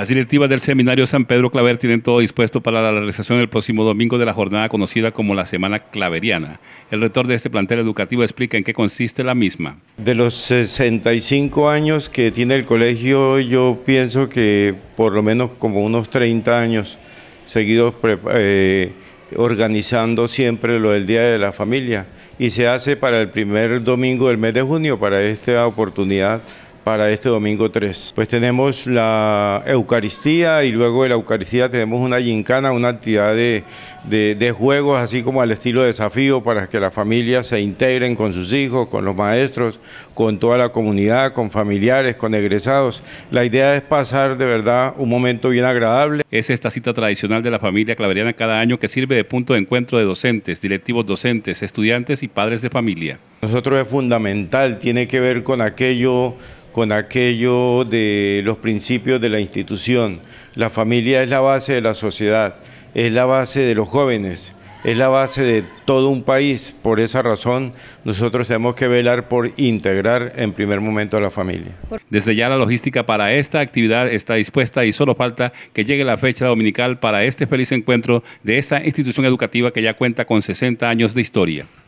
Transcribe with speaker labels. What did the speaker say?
Speaker 1: Las directivas del Seminario San Pedro Claver tienen todo dispuesto para la realización el próximo domingo de la jornada conocida como la Semana Claveriana. El rector de este plantel educativo explica en qué consiste la misma.
Speaker 2: De los 65 años que tiene el colegio, yo pienso que por lo menos como unos 30 años seguidos eh, organizando siempre lo del Día de la Familia y se hace para el primer domingo del mes de junio, para esta oportunidad para este domingo 3. Pues tenemos la Eucaristía y luego de la Eucaristía tenemos una gincana, una actividad de, juegos, así como al estilo desafío, para que las familias se integren con sus hijos, con los maestros, con toda la comunidad, con familiares, con egresados. La idea es pasar de verdad un momento bien agradable. Es esta cita tradicional de la familia claveriana cada año que sirve de punto de encuentro de docentes, directivos docentes, estudiantes y padres de familia. Nosotros es fundamental, tiene que ver con aquello con aquello de los principios de la institución. La familia es la base de la sociedad, es la base de los jóvenes, es la base de todo un país. Por esa razón, nosotros tenemos que velar por integrar en primer momento a la familia.
Speaker 1: Desde ya la logística para esta actividad está dispuesta y solo falta que llegue la fecha dominical para este feliz encuentro de esta institución educativa que ya cuenta con 60 años de historia.